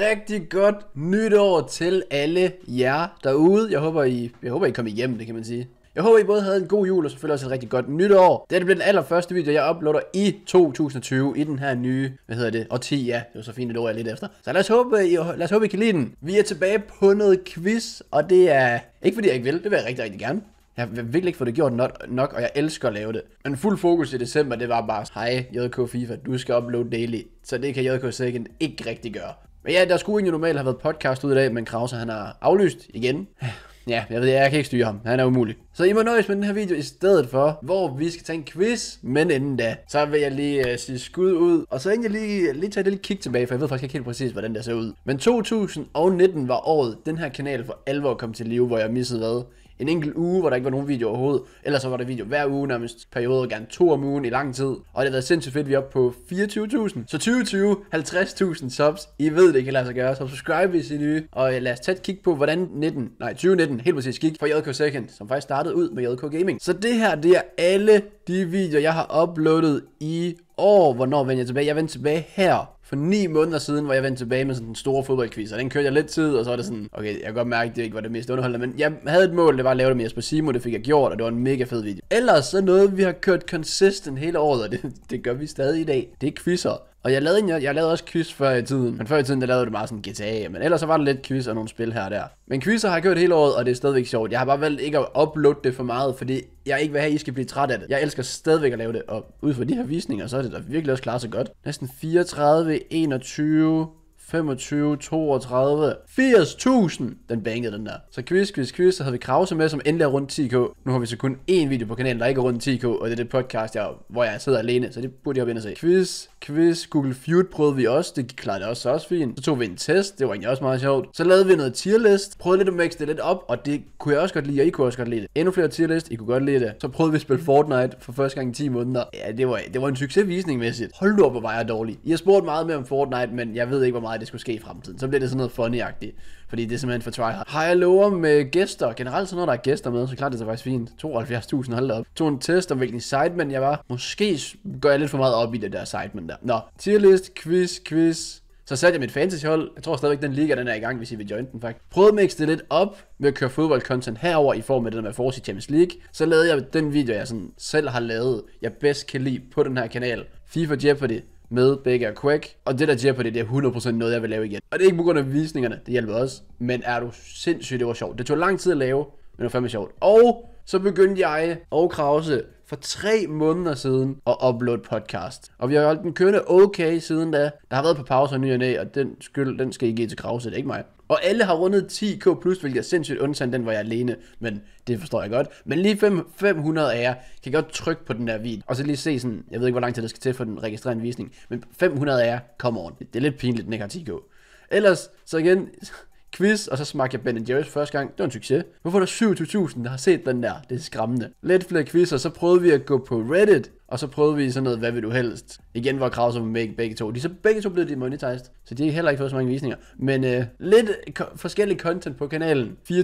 Rigtig godt nytår til alle jer derude. Jeg håber, I, jeg håber, I kom hjem, det kan man sige. Jeg håber, I både havde en god jul og selvfølgelig også et rigtig godt nytår. Det er den allerførste video, jeg uploader i 2020 i den her nye, hvad hedder det, 10, ja. Det var så fint, det ord jeg lidt efter. Så lad os, håbe, I, lad os håbe, I kan lide den. Vi er tilbage på noget quiz, og det er ikke fordi, jeg ikke vil. Det vil jeg rigtig, rigtig gerne. Jeg vil virkelig ikke få det gjort nok, og jeg elsker at lave det. Men fuld fokus i december, det var bare, hej JK FIFA, du skal uploade daily. Så det kan JK Second ikke rigtig gøre. Men ja, der skulle egentlig normalt have været podcast ud i dag, men Krause han har aflyst igen. Ja, jeg ved, jeg kan ikke styre ham. Han er umulig. Så I må nøjes med den her video i stedet for, hvor vi skal tage en quiz. Men inden da, så vil jeg lige uh, sige skud ud. Og så egentlig lige, lige tage et lille kig tilbage, for jeg ved faktisk ikke helt præcis, hvordan der ser ud. Men 2019 var året, den her kanal for alvor kom til live, hvor jeg missede hvad? en enkelt uge, hvor der ikke var nogen video overhovedet. Ellers så var der video hver uge, nærmest periode, gerne to om ugen i lang tid. Og det har været sindssygt fedt, vi er oppe på 24.000. Så 2020, 50.000 subs. I ved, det kan lade sig gøre. Så subscribe, hvis I er nye. Og lad os tage et kig på, hvordan 19, nej 2019 helt præcis gik for JK Second, som faktisk startede ud med JK Gaming. Så det her, det er alle de videoer, jeg har uploadet i år. Hvornår vender jeg tilbage? Jeg vender tilbage her for ni måneder siden, hvor jeg vendte tilbage med sådan en stor fodboldquiz, og den kørte jeg lidt tid, og så var det sådan, okay, jeg kan godt mærke, at det ikke var det mest underholdende, men jeg havde et mål, det var at lave det med Jesper Simo, det fik jeg gjort, og det var en mega fed video. Ellers så noget, vi har kørt consistent hele året, og det, det gør vi stadig i dag, det er quizzer. Og jeg lavede, jeg, jeg lavede også quiz før i tiden, men før i tiden der lavede det bare sådan GTA, men ellers så var der lidt quiz og nogle spil her og der. Men quizzer har jeg gjort hele året, og det er stadigvæk sjovt. Jeg har bare valgt ikke at uploade det for meget, fordi jeg ikke vil have, at I skal blive træt af det. Jeg elsker stadigvæk at lave det, og ud fra de her visninger, så er det da virkelig også klaret så godt. Næsten 34, 21, 25, 32, 80.000. Den bankede den der. Så quiz, quiz, quiz, så havde vi Krause med, som endelig er rundt 10k. Nu har vi så kun én video på kanalen, der ikke er rundt 10k, og det er det podcast, jeg, hvor jeg sidder alene, så det burde jeg op ind og se. Quiz, quiz. Google Feud prøvede vi også, det gik klart også, også fint. Så tog vi en test, det var egentlig også meget sjovt. Så lavede vi noget tierlist, prøvede lidt at mixe det lidt op, og det kunne jeg også godt lide, og I kunne også godt lide det. Endnu flere tierlist, I kunne godt lide det. Så prøvede vi at spille Fortnite for første gang i 10 måneder. Ja, det var, det var en succesvisning mæssigt. Hold nu op, hvor var jeg dårlig. I har spurgt meget mere om Fortnite, men jeg ved ikke, hvor meget det skulle ske i fremtiden. Så blev det sådan noget funny -agtigt. Fordi det er simpelthen for tryhard. Har jeg lover med gæster? Generelt så når der er gæster med, så klart det er faktisk fint. 72.000, hold op. Tog en test om hvilken sidemen jeg var. Måske går jeg lidt for meget op i det der sidemen der. Nå, tierlist, quiz, quiz. Så satte jeg mit fantasyhold. Jeg tror stadigvæk, den liga den er i gang, hvis I vil join den faktisk. Prøvede at mixe det lidt op med at køre fodbold content herover i form af det der med Force Champions League. Så lavede jeg den video, jeg sådan selv har lavet, jeg bedst kan lide på den her kanal. FIFA Jeopardy med Baker Quick. Og det der på det er 100% noget, jeg vil lave igen. Og det er ikke på grund af visningerne, det hjælper også. Men er du sindssygt, det var sjovt. Det tog lang tid at lave, men det var fandme sjovt. Og så begyndte jeg og Krause for tre måneder siden at uploade podcast. Og vi har holdt den kørende okay siden da. Der har været på pause og ny og næ, og den skyld, den skal I give til Krause, det er ikke mig. Og alle har rundet 10k+, plus, hvilket er sindssygt undtagen den, hvor jeg er alene. Men det forstår jeg godt. Men lige 5, 500 af jer kan godt trykke på den der video. Og så lige se sådan, jeg ved ikke, hvor lang tid det skal til for den registrerede visning. Men 500 af jer, come on. Det er lidt pinligt, den ikke har 10k. Ellers, så igen, quiz, og så smagte jeg Ben Jerry's første gang. Det var en succes. Hvorfor er der 27.000, der har set den der? Det er skræmmende. Lidt flere quiz, og så prøvede vi at gå på Reddit, og så prøvede vi sådan noget, hvad vil du helst? Igen var Krause med begge, begge to. De så begge to blev demonetized, så de har heller ikke fået så mange visninger. Men øh, lidt ko- forskellig content på kanalen. 24.100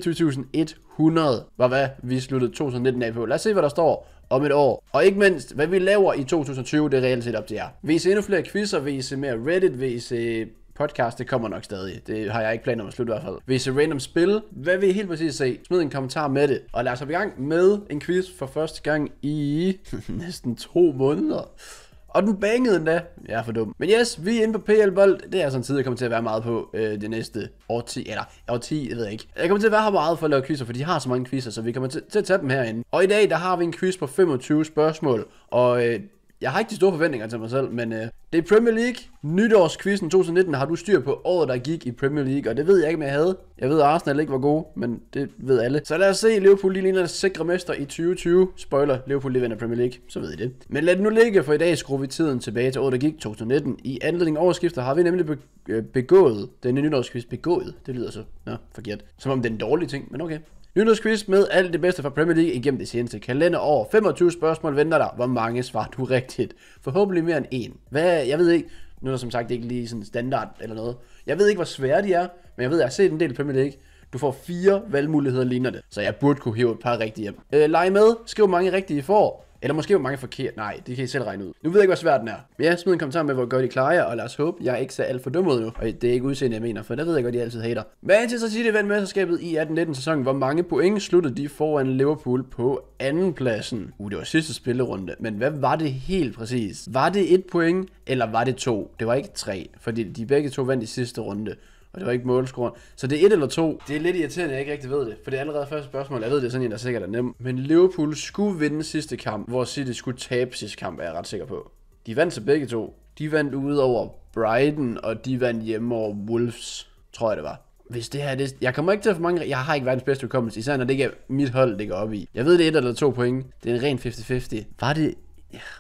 var hvad vi sluttede 2019 af på. Lad os se, hvad der står om et år. Og ikke mindst, hvad vi laver i 2020, det er reelt set op til jer. ser endnu flere quizzer, vil I se mere Reddit, vil I øh, se podcast, det kommer nok stadig. Det har jeg ikke planer om at slutte i hvert fald. Hvis er random spil, hvad vil I helt præcis se? Smid en kommentar med det. Og lad os i gang med en quiz for første gang i næsten to måneder. Og den bangede endda. Jeg er for dum. Men yes, vi er inde på PL Bold. Det er sådan altså en tid, jeg kommer til at være meget på øh, det næste årti. Eller årti, jeg ved ikke. Jeg kommer til at være her meget for at lave quizzer, for de har så mange quizzer, så vi kommer til, til at tage dem herinde. Og i dag, der har vi en quiz på 25 spørgsmål. Og øh, jeg har ikke de store forventninger til mig selv, men øh, det er Premier League. Nytårskvisten 2019 har du styr på året, der gik i Premier League, og det ved jeg ikke, om jeg havde. Jeg ved, at Arsenal ikke var gode, men det ved alle. Så lad os se, Liverpool lige ligner sikre mester i 2020. Spoiler, Liverpool lige vinder Premier League, så ved I det. Men lad det nu ligge, for i dag skruer vi tiden tilbage til året, der gik 2019. I anledning overskifter har vi nemlig øh, begået, denne nytårskvist begået, det lyder så, ja, forkert. Som om det er en dårlig ting, men okay. Nyhedsquiz med alt det bedste fra Premier League igennem det seneste over 25 spørgsmål venter der. Hvor mange svarer du rigtigt? Forhåbentlig mere end en. Hvad, jeg ved ikke. Nu er der som sagt ikke lige sådan standard eller noget. Jeg ved ikke, hvor svære de er, men jeg ved, at jeg har set en del Premier League. Du får fire valgmuligheder ligner det, så jeg burde kunne hive et par rigtige hjem. Øh, leg med. Skriv mange rigtige for. får. Eller måske hvor mange forkert. Nej, det kan I selv regne ud. Nu ved jeg ikke, hvor svært den er. Men ja, smider en kommentar med, hvor godt I klarer jer, og lad os håbe, jeg ikke ser alt for dum ud nu. Og det er ikke udseende, jeg mener, for der ved jeg godt, I altid hater. sige det ved mesterskabet i 18-19 sæsonen. Hvor mange point sluttede de foran Liverpool på andenpladsen? Uh, det var sidste spillerunde. Men hvad var det helt præcis? Var det et point, eller var det to? Det var ikke tre, fordi de begge to vandt i sidste runde og det var ikke målscoren. Så det er et eller to. Det er lidt irriterende, at jeg ikke rigtig ved det, for det er allerede første spørgsmål. Jeg ved det er sådan en, der sikkert er nem. Men Liverpool skulle vinde sidste kamp, hvor City skulle tabe sidste kamp, er jeg ret sikker på. De vandt til begge to. De vandt ude over Brighton, og de vandt hjemme over Wolves, tror jeg det var. Hvis det her, det, jeg kommer ikke til at få mange, jeg har ikke verdens bedste hukommelse, især når det ikke er mit hold, det går op i. Jeg ved, det er et eller to point. Det er en ren 50-50. Var det,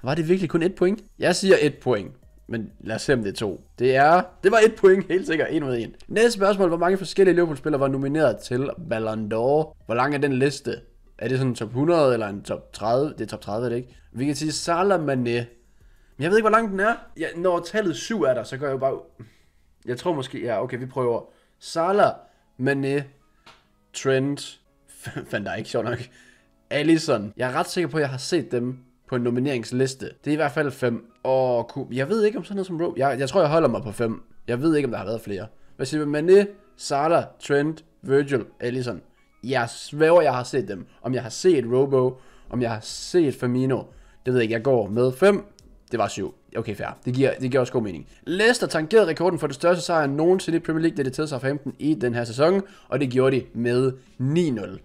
var det virkelig kun et point? Jeg siger et point. Men lad os se, om det er to. Det er... Det var et point, helt sikkert. 1 ud af 1. Næste spørgsmål. Hvor mange forskellige Liverpool-spillere var nomineret til Ballon d'Or? Hvor lang er den liste? Er det sådan en top 100 eller en top 30? Det er top 30, er det ikke? Vi kan sige Salah Men jeg ved ikke, hvor lang den er. Ja, når tallet 7 er der, så gør jeg jo bare... Jeg tror måske... Ja, okay, vi prøver. Salah, Mané, Trent... Fandt der ikke sjov nok. Allison. Jeg er ret sikker på, at jeg har set dem på en nomineringsliste. Det er i hvert fald fem. Og jeg ved ikke om sådan noget som Rope. Jeg, jeg tror, jeg holder mig på fem. Jeg ved ikke, om der har været flere. Hvad siger man? Mané, Salah, Trent, Virgil, Allison. Jeg svæver, jeg har set dem. Om jeg har set Robo, om jeg har set Firmino. Det ved jeg ikke. Jeg går med fem. Det var syv. Okay, fair. Det giver, det giver også god mening. Leicester tangerede rekorden for det største sejr nogensinde i Premier League, da det sig 15 i den her sæson, og det gjorde de med 9-0.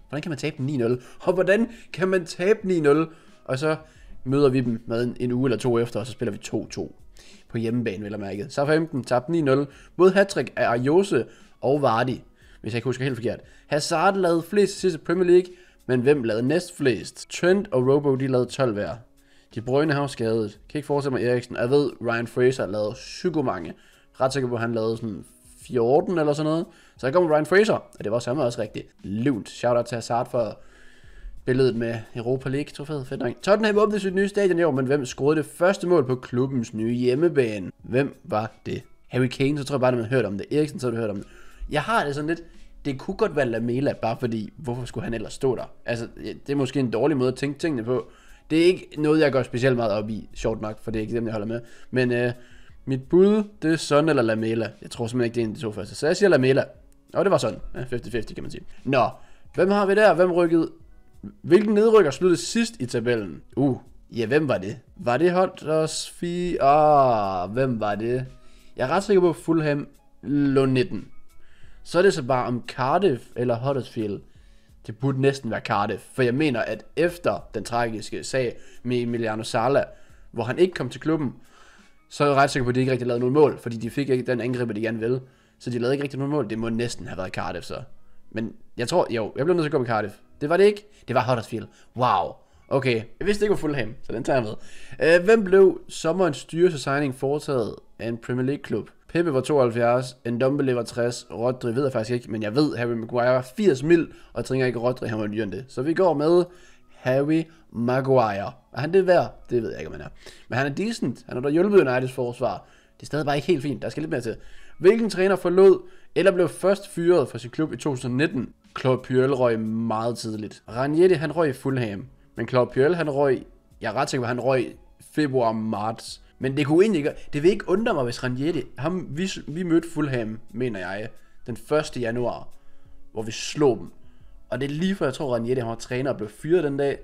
Hvordan kan man tabe 9-0? Og hvordan kan man tabe 9-0? Og så møder vi dem med en, en uge eller to efter, og så spiller vi 2-2 på hjemmebane, jeg mærke. Så 15 tabte 9-0, både hattrick af Ayose og Vardy, hvis jeg ikke husker helt forkert. Hazard lavede flest sidste Premier League, men hvem lavede næst flest? Trent og Robo, de lavede 12 hver. De Brøgne har skadet. Kan ikke forestille mig Eriksen. Jeg ved, Ryan Fraser lavede mange. Ret sikker på, at han lavede sådan 14 eller sådan noget. Så går kom Ryan Fraser, og det var samme også rigtigt. Lunt. Shout out til Hazard for billedet med Europa League trofæet. Fedt nok. Tottenham åbnede sit nye stadion i år, men hvem scorede det første mål på klubbens nye hjemmebane? Hvem var det? Harry Kane, så tror jeg bare, at man har hørt om det. Eriksen, så har du hørt om det. Jeg har det sådan lidt, det kunne godt være Lamela, bare fordi, hvorfor skulle han ellers stå der? Altså, det er måske en dårlig måde at tænke tingene på. Det er ikke noget, jeg går specielt meget op i, sjovt nok, for det er ikke dem, jeg holder med. Men øh, mit bud, det er Son eller Lamela. Jeg tror simpelthen ikke, det er en af de to første. Så jeg siger Lamela. Og det var sådan. 50-50, kan man sige. Nå, hvem har vi der? Hvem rykkede Hvilken nedrykker sluttede sidst i tabellen? Uh, ja, hvem var det? Var det Hunters Åh, Ah, hvem var det? Jeg er ret sikker på, at Fulham lå 19. Så er det så bare om Cardiff eller Huddersfield. Det burde næsten være Cardiff, for jeg mener, at efter den tragiske sag med Emiliano Sala, hvor han ikke kom til klubben, så er jeg ret sikker på, at de ikke rigtig lavede nogen mål, fordi de fik ikke den angriber, de gerne ville. Så de lavede ikke rigtig nogen mål. Det må næsten have været Cardiff så. Men jeg tror, jo, jeg bliver nødt til at gå med Cardiff. Det var det ikke. Det var Huddersfield. Wow. Okay, jeg vidste ikke, hvor Fulham, så den tager jeg med. Øh, hvem blev sommerens dyreste signing foretaget af en Premier League-klub? Pepe var 72, Ndombele var 60, Rodri ved jeg faktisk ikke, men jeg ved, Harry Maguire var 80 mil, og jeg ikke, Rodri han var nyere det. Så vi går med Harry Maguire. Er han det værd? Det ved jeg ikke, om han er. Men han er decent. Han har da hjulpet Uniteds forsvar. Det er stadig bare ikke helt fint. Der skal lidt mere til. Hvilken træner forlod eller blev først fyret fra sin klub i 2019? Claude Puel røg meget tidligt. Ranieri, han røg i Fulham. Men Claude Puel, han røg... Jeg er ret sikker på, han røg februar-marts. Men det kunne egentlig ikke... Det vil ikke undre mig, hvis Ranieri... Ham, vi, vi mødte Fulham, mener jeg, den 1. januar, hvor vi slog dem. Og det er lige før, jeg tror, Ranieri, han var træner og blev fyret den dag.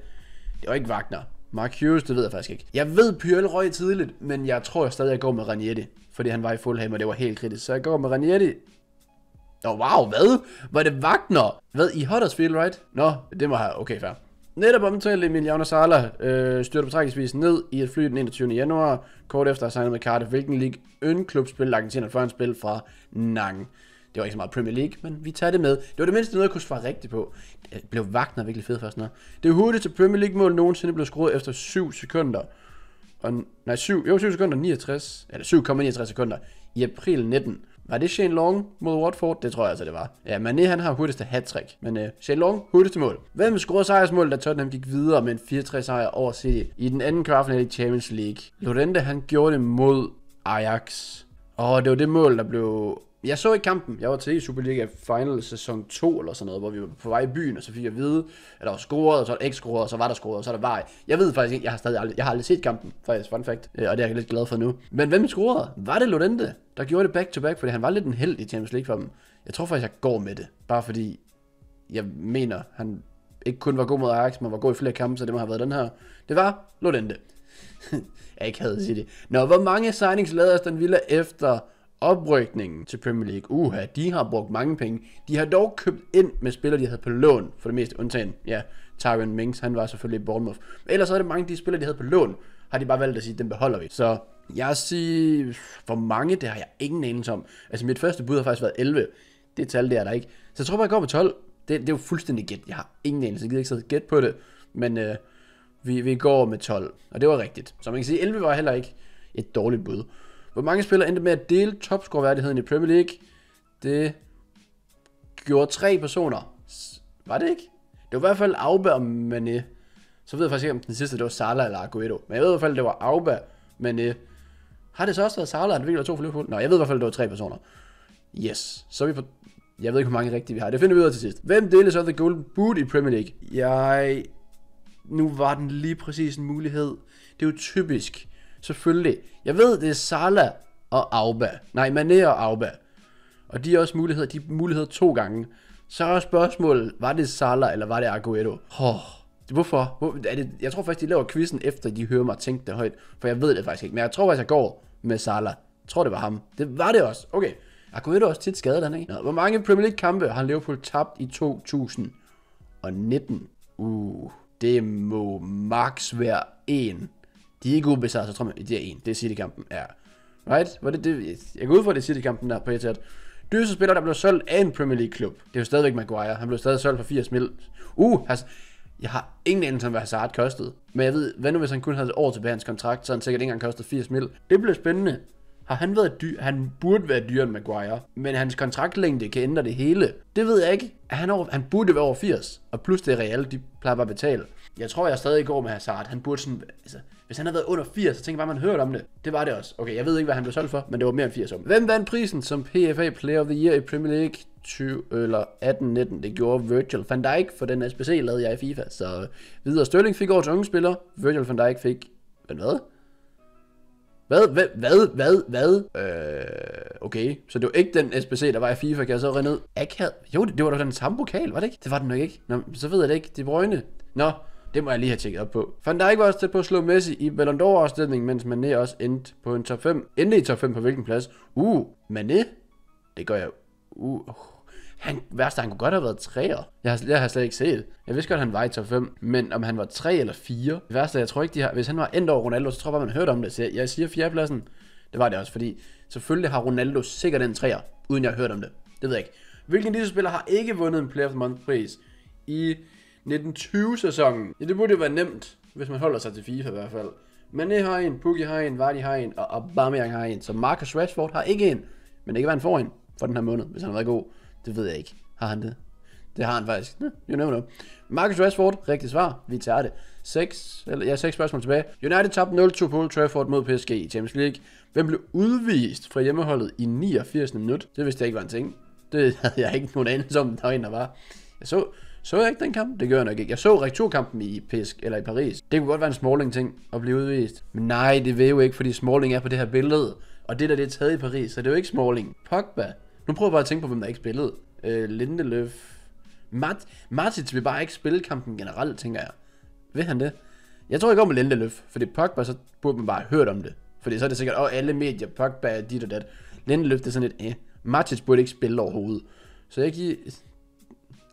Det var ikke Wagner. Mark Hughes, det ved jeg faktisk ikke. Jeg ved, Pyrrell røg tidligt, men jeg tror jeg stadig, jeg går med Ranieri. Fordi han var i Fulham, og det var helt kritisk. Så jeg går med Ranieri, Nå, wow, hvad? Var det Wagner? Hvad, i Huddersfield, right? Nå, det må have, okay, fair. Netop omtalte Emiliano Sala øh, styrte på ned i et fly den 21. januar, kort efter at have signet med Cardiff, hvilken league ønklub spillede Argentina før han spil fra Nang. Det var ikke så meget Premier League, men vi tager det med. Det var det mindste noget, jeg kunne svare rigtigt på. Det øh, blev Wagner virkelig fed først når. Det hurtigste Premier League-mål nogensinde blev skruet efter 7 sekunder. Og, nej, 7, jo, 7 sekunder 69, eller 7,69 sekunder i april 19. Var det Shane Long mod Watford? Det tror jeg altså, det var. Ja, Mané han har hurtigste hat -trick. Men uh, Shane Long, hurtigste mål. Hvem scorede sejrsmål, da Tottenham gik videre med en 4-3 sejr over City i den anden kvartfinale i Champions League? Lorente han gjorde det mod Ajax. Og det var det mål, der blev jeg så ikke kampen. Jeg var til i Superliga Final sæson 2 eller sådan noget, hvor vi var på vej i byen, og så fik jeg at vide, at der var scoret, og så var der ikke scoret, og så var der scoret, og så var der var. Jeg ved faktisk ikke, jeg har stadig aldrig, jeg har aldrig set kampen, faktisk, fun fact, øh, og det er jeg lidt glad for nu. Men hvem scorede? Var det Lodente, der gjorde det back-to-back, -back, fordi han var lidt en held i Champions League for dem? Jeg tror faktisk, jeg går med det, bare fordi jeg mener, han ikke kun var god mod Ajax, men var god i flere kampe, så det må have været den her. Det var Lodente. jeg ikke havde sige det. Nå, hvor mange signings lavede Aston Villa efter oprykningen til Premier League. Uha, de har brugt mange penge. De har dog købt ind med spillere, de havde på lån, for det meste undtagen. Ja, Tyron Mings, han var selvfølgelig i Bournemouth. Men ellers er det mange af de spillere, de havde på lån, har de bare valgt at sige, den beholder vi. Så jeg siger, hvor mange, det har jeg ingen anelse om. Altså mit første bud har faktisk været 11. Det tal, det er der ikke. Så jeg tror bare, jeg går med 12. Det, det er jo fuldstændig gæt. Jeg har ingen anelse. Jeg gider ikke sidde gæt på det. Men øh, vi, vi går med 12. Og det var rigtigt. Så man kan sige, 11 var heller ikke et dårligt bud. Hvor mange spillere endte med at dele topscore-værdigheden i Premier League? Det gjorde tre personer. Var det ikke? Det var i hvert fald Auba og Mané. Så ved jeg faktisk ikke, om den sidste det var Salah eller Aguero. Men jeg ved i hvert fald, det var Auba, Mané. Har det så også været Salah, der virkelig to for Liverpool? Nå, jeg ved i hvert fald, det var tre personer. Yes. Så er vi på... Jeg ved ikke, hvor mange rigtige vi har. Det finder vi ud af til sidst. Hvem delte så The Golden Boot i Premier League? Jeg... Nu var den lige præcis en mulighed. Det er jo typisk Selvfølgelig. Jeg ved, det er Salah og Auba. Nej, Mané og Auba. Og de er også muligheder. De er muligheder to gange. Så er spørgsmålet, var det Salah eller var det Aguero? Oh, hvorfor? Hvor, er det, jeg tror faktisk, de laver quizzen efter, de hører mig tænke det højt. For jeg ved det faktisk ikke. Men jeg tror faktisk, jeg går med Salah. Jeg tror, det var ham. Det var det også. Okay. Aguero er også tit skadet, han ikke? Nå, hvor mange Premier League-kampe har Liverpool tabt i 2019? Uh, det må max være en de er ikke ubesejret, så tror man, det er en. Det er City-kampen, ja. Right? Var det det? Jeg går ud fra, det er City-kampen, der på på tæt. Dyreste spiller, der blev solgt af en Premier League-klub. Det er jo stadigvæk Maguire. Han blev stadig solgt for 80 mil. Uh, has- jeg har ingen anelse om, hvad Hazard kostede. Men jeg ved, hvad nu hvis han kun havde et år tilbage hans kontrakt, så han sikkert ikke engang kostede 80 mil. Det bliver spændende. Har han været dyr? Han burde være dyrere end Maguire, men hans kontraktlængde kan ændre det hele. Det ved jeg ikke. Han, over, han burde være over 80, og plus det er Real, de plejer bare at betale. Jeg tror, jeg stadig går med Hazard. Han burde sådan, altså, hvis han havde været under 80, så tænker jeg bare, man hørte om det. Det var det også. Okay, jeg ved ikke, hvad han blev solgt for, men det var mere end 80 om. Hvem vandt prisen som PFA Player of the Year i Premier League 20 eller 18-19? Det gjorde Virgil van Dijk, for den SBC lavede jeg i FIFA. Så videre Sterling fik årets unge spiller. Virgil van Dijk fik... Men hvad? Hvad? Hvad? Hvad? Hvad? Hvad? Øh, okay. Så det var ikke den SBC, der var i FIFA, kan jeg så rende ud? Akad? Jo, det, det var da den samme pokal, var det ikke? Det var den nok ikke. Nå, så ved jeg det ikke. Det er Brøgne. Nå, det må jeg lige have tjekket op på. Van Dijk var også tæt på at slå Messi i Ballon d'Or-afstemningen, mens Mané også endte på en top 5. Endte i top 5 på hvilken plads? Uh, Mané? Det gør jeg. Uh, han, værste, han kunne godt have været 3'er. Jeg har, jeg har slet ikke set. Jeg vidste godt, at han var i top 5, men om han var 3 eller 4. Det værste, jeg tror ikke, de har... Hvis han var endt over Ronaldo, så tror jeg bare, man hørte om det. Så jeg, jeg siger 4. pladsen. Det var det også, fordi selvfølgelig har Ronaldo sikkert den 3'er, uden jeg har hørt om det. Det ved jeg ikke. Hvilken spiller har ikke vundet en Player of the Month pris i 1920-sæsonen. Ja, det burde jo være nemt, hvis man holder sig til FIFA i hvert fald. Men det har en, Pukki har en, Vardy har en, og Aubameyang har en. Så Marcus Rashford har ikke en, men det kan være, han får en for den her måned, hvis han har været god. Det ved jeg ikke. Har han det? Det har han faktisk. You never know. Marcus Rashford, rigtigt svar. Vi tager det. 6, eller, ja, 6 spørgsmål tilbage. United tabte 0-2 på Old Trafford mod PSG i Champions League. Hvem blev udvist fra hjemmeholdet i 89. minut? Det vidste jeg ikke var en ting. Det havde jeg ikke nogen anelse om, der var en, der var. Jeg så, så jeg ikke den kamp? Det gør jeg nok ikke. Jeg så returkampen i Pisk, eller i Paris. Det kunne godt være en Smalling-ting at blive udvist. Men nej, det vil jo ikke, fordi Smalling er på det her billede. Og det der, det er taget i Paris, så det er jo ikke Smalling. Pogba. Nu prøver jeg bare at tænke på, hvem der ikke spillede. Øh, Lindeløf. Mart Martins vil bare ikke spille kampen generelt, tænker jeg. Vil han det? Jeg tror, jeg går med Lindeløf, fordi Pogba, så burde man bare have hørt om det. Fordi så er det sikkert, at alle medier, Pogba, dit og dat. Lindeløf, det er sådan lidt, eh. Martins burde ikke spille overhovedet. Så jeg giver...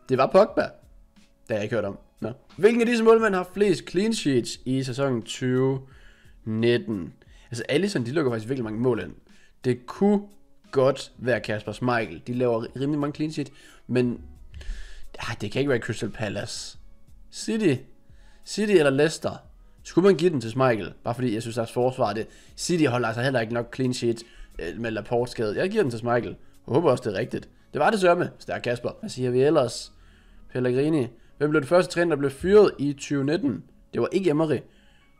Det var Pogba. Det har jeg ikke hørt om. Nå. Hvilken af disse målmænd har flest clean sheets i sæsonen 2019? Altså Allison, de lukker faktisk virkelig mange mål ind. Det kunne godt være Kasper Schmeichel. De laver rimelig mange clean sheets, men ej, det kan ikke være Crystal Palace. City. City eller Leicester. Skulle man give den til Schmeichel? Bare fordi jeg synes, deres forsvar det. City holder altså heller ikke nok clean sheet øh, med Laporte-skade. Jeg giver den til Schmeichel. Jeg håber også, det er rigtigt. Det var det sørme. Stærk Kasper. Hvad siger vi ellers? Pellegrini. Hvem blev det første træner, der blev fyret i 2019? Det var ikke Emery.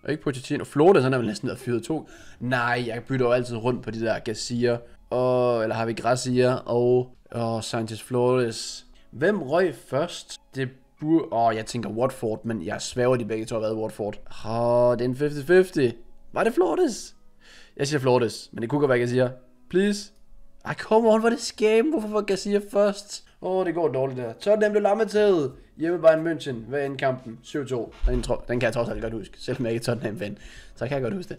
Og ikke Pochettino. Flores, sådan er vel næsten fyret to. Nej, jeg bytter jo altid rundt på de der Garcia. Og, eller har vi Garcia og, og Sanchez Flores. Hvem røg først? Det burde... Åh, oh, jeg tænker Watford, men jeg svæver de begge to har været Watford. Åh, oh, det er en 50-50. Var det Flores? Jeg siger Flores, men det kunne godt være Garcia. Please. Ej, come on, hvor er det skam. Hvorfor var Garcia først? Åh, oh, det går dårligt der. Tottenham blev lammet Hjemme Bayern München, hvad end kampen? 7-2. Den, tro, den kan jeg trods alt godt huske, selvom jeg ikke er Tottenham-fan. Så kan jeg godt huske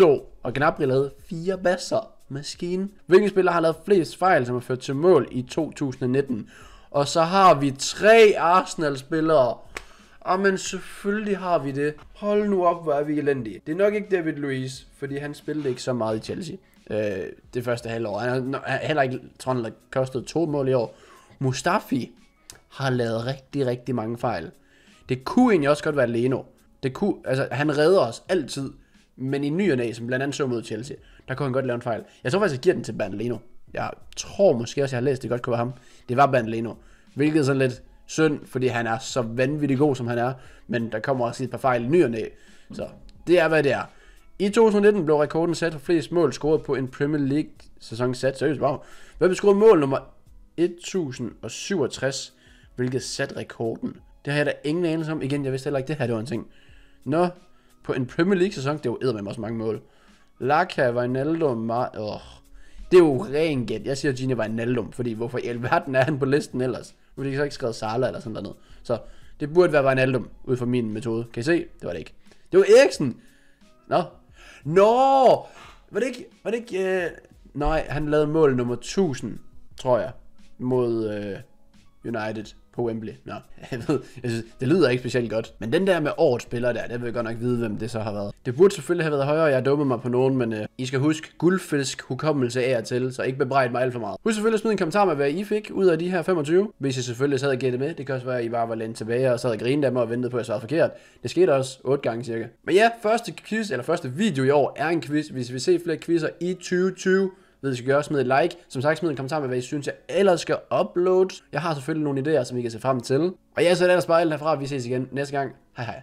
det. 7-2, og Gnabry lavede fire basser. Maskinen. Hvilken spiller har lavet flest fejl, som har ført til mål i 2019? Og så har vi tre Arsenal-spillere. Og men selvfølgelig har vi det. Hold nu op, hvor er vi elendige. Det er nok ikke David Luiz, fordi han spillede ikke så meget i Chelsea. Øh, det første halvår. Han har heller ikke, tror han, kostet to mål i år. Mustafi, har lavet rigtig, rigtig mange fejl. Det kunne egentlig også godt være Leno. Det kunne, altså, han redder os altid, men i ny og næ, som blandt andet så mod Chelsea, der kunne han godt lave en fejl. Jeg tror faktisk, jeg giver den til Bernd Leno. Jeg tror måske også, jeg har læst, det godt kunne være ham. Det var Bernd Leno. Hvilket er sådan lidt synd, fordi han er så vanvittig god, som han er. Men der kommer også et par fejl i ny og næ. Så det er, hvad det er. I 2019 blev rekorden sat for flest mål scoret på en Premier League sæson sat. Seriøst, wow. Hvem scorede mål nummer 1067? hvilket satte rekorden. Det har jeg da ingen anelse om. Igen, jeg vidste heller ikke, det her det var en ting. Nå, på en Premier League-sæson, det var med også mange mål. Laka, Wijnaldum, Mar... Oh. Det er jo ren gæt. Jeg siger Gini Wijnaldum, fordi hvorfor i alverden er han på listen ellers? Fordi jeg så ikke skrevet Sala eller sådan noget. Så det burde være Wijnaldum, ud fra min metode. Kan I se? Det var det ikke. Det var Eriksen! Nå. Nå! Var det ikke... Var det ikke øh... Nej, han lavede mål nummer 1000, tror jeg, mod øh, United på Wembley. Nå, jeg ved, jeg synes, det lyder ikke specielt godt. Men den der med årets spiller der, det vil jeg godt nok vide, hvem det så har været. Det burde selvfølgelig have været højere, jeg dummede mig på nogen, men uh, I skal huske, guldfisk hukommelse af og til, så ikke bebrejde mig alt for meget. Husk selvfølgelig at smide en kommentar med, hvad I fik ud af de her 25, hvis I selvfølgelig sad og gættede med. Det kan også være, at I bare var længe tilbage og sad og grinede af mig og ventede på, at jeg svarede forkert. Det skete også 8 gange cirka. Men ja, første quiz, eller første video i år er en quiz. Hvis vi ser flere quizzer i 2020, ved at gøre, smid et like. Som sagt, smid en kommentar med, hvad I synes, jeg ellers skal uploade. Jeg har selvfølgelig nogle idéer, som I kan se frem til. Og ja, så er det ellers bare alt herfra. Vi ses igen næste gang. Hej hej.